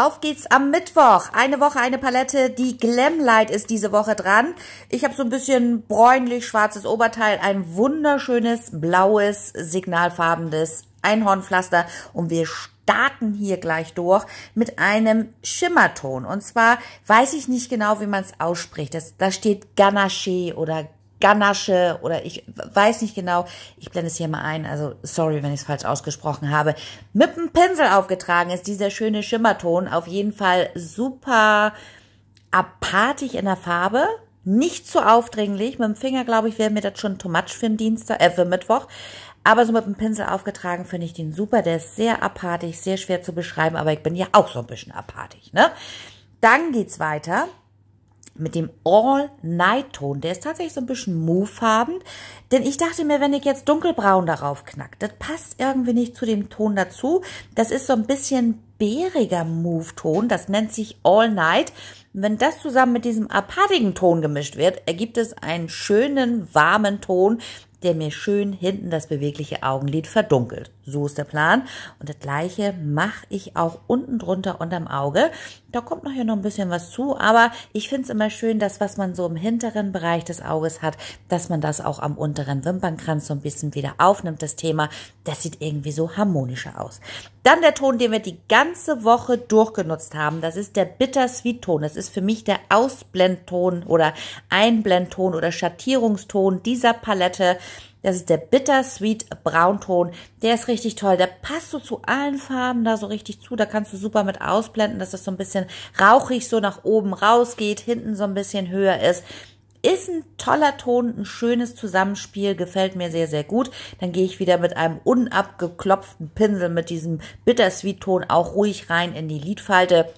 Auf geht's am Mittwoch. Eine Woche eine Palette. Die Glam Light ist diese Woche dran. Ich habe so ein bisschen bräunlich-schwarzes Oberteil, ein wunderschönes blaues, signalfarbenes Einhornpflaster und wir starten hier gleich durch mit einem Schimmerton. Und zwar weiß ich nicht genau, wie man es ausspricht. Das, da steht Ganache oder Ganasche oder ich weiß nicht genau. Ich blende es hier mal ein. Also sorry, wenn ich es falsch ausgesprochen habe. Mit einem Pinsel aufgetragen ist dieser schöne Schimmerton. Auf jeden Fall super apathisch in der Farbe. Nicht zu so aufdringlich. Mit dem Finger, glaube ich, wäre mir das schon too much für den Dienstag, äh, für Mittwoch. Aber so mit dem Pinsel aufgetragen finde ich den super. Der ist sehr apathisch, sehr schwer zu beschreiben. Aber ich bin ja auch so ein bisschen apathisch, ne? Dann geht's weiter mit dem All-Night-Ton. Der ist tatsächlich so ein bisschen move-habend, denn ich dachte mir, wenn ich jetzt dunkelbraun darauf knackt, das passt irgendwie nicht zu dem Ton dazu. Das ist so ein bisschen bäriger Move-Ton, das nennt sich All-Night. Wenn das zusammen mit diesem apartigen Ton gemischt wird, ergibt es einen schönen, warmen Ton, der mir schön hinten das bewegliche Augenlid verdunkelt. So ist der Plan. Und das gleiche mache ich auch unten drunter unterm Auge. Da kommt noch hier noch ein bisschen was zu, aber ich finde es immer schön, dass was man so im hinteren Bereich des Auges hat, dass man das auch am unteren Wimpernkranz so ein bisschen wieder aufnimmt, das Thema. Das sieht irgendwie so harmonischer aus. Dann der Ton, den wir die ganze Woche durchgenutzt haben. Das ist der Bittersweet-Ton. Das ist für mich der Ausblendton oder Einblendton oder Schattierungston dieser Palette. Das ist der Bittersweet Braunton. Der ist richtig toll. Der passt so zu allen Farben da so richtig zu. Da kannst du super mit ausblenden, dass das so ein bisschen rauchig so nach oben rausgeht, hinten so ein bisschen höher ist. Ist ein toller Ton, ein schönes Zusammenspiel, gefällt mir sehr, sehr gut. Dann gehe ich wieder mit einem unabgeklopften Pinsel mit diesem Bittersweet-Ton auch ruhig rein in die Lidfalte.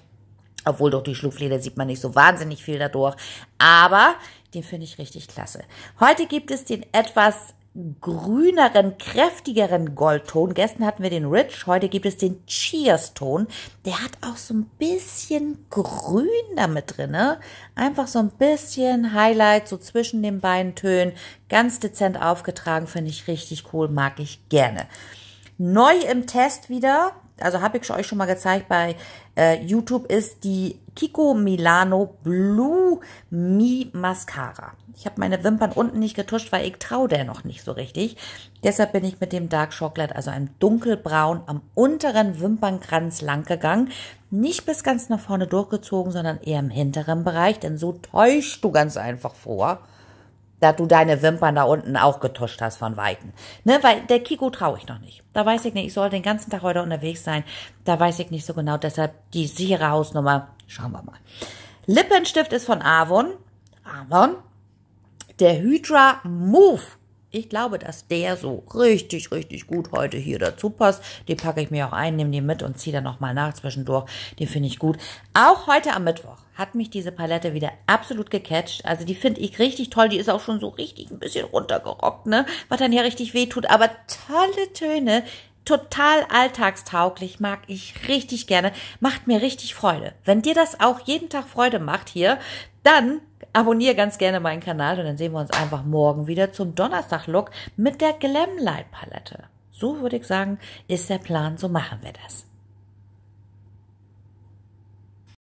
Obwohl durch die Schlupflider sieht man nicht so wahnsinnig viel dadurch. Aber den finde ich richtig klasse. Heute gibt es den etwas grüneren, kräftigeren Goldton. Gestern hatten wir den Rich, heute gibt es den Cheers-Ton. Der hat auch so ein bisschen Grün damit drin. Ne? Einfach so ein bisschen Highlight so zwischen den beiden Tönen. Ganz dezent aufgetragen, finde ich richtig cool, mag ich gerne. Neu im Test wieder also habe ich euch schon mal gezeigt bei äh, YouTube, ist die Kiko Milano Blue Mi Mascara. Ich habe meine Wimpern unten nicht getuscht, weil ich traue der noch nicht so richtig. Deshalb bin ich mit dem Dark Chocolate, also einem dunkelbraun, am unteren Wimpernkranz lang gegangen. Nicht bis ganz nach vorne durchgezogen, sondern eher im hinteren Bereich, denn so täuschst du ganz einfach vor da du deine Wimpern da unten auch getuscht hast von Weitem. Ne, weil der Kiko traue ich noch nicht. Da weiß ich nicht, ich soll den ganzen Tag heute unterwegs sein. Da weiß ich nicht so genau, deshalb die sichere Hausnummer. Schauen wir mal. Lippenstift ist von Avon. Avon. Der Hydra Move ich glaube, dass der so richtig, richtig gut heute hier dazu passt. Den packe ich mir auch ein, nehme den mit und ziehe dann nochmal nach zwischendurch. Den finde ich gut. Auch heute am Mittwoch hat mich diese Palette wieder absolut gecatcht. Also die finde ich richtig toll. Die ist auch schon so richtig ein bisschen runtergerockt, ne? Was dann ja richtig weh tut. Aber tolle Töne total alltagstauglich, mag ich richtig gerne, macht mir richtig Freude. Wenn dir das auch jeden Tag Freude macht hier, dann abonniere ganz gerne meinen Kanal und dann sehen wir uns einfach morgen wieder zum Donnerstag-Look mit der Glam Light Palette. So würde ich sagen, ist der Plan, so machen wir das.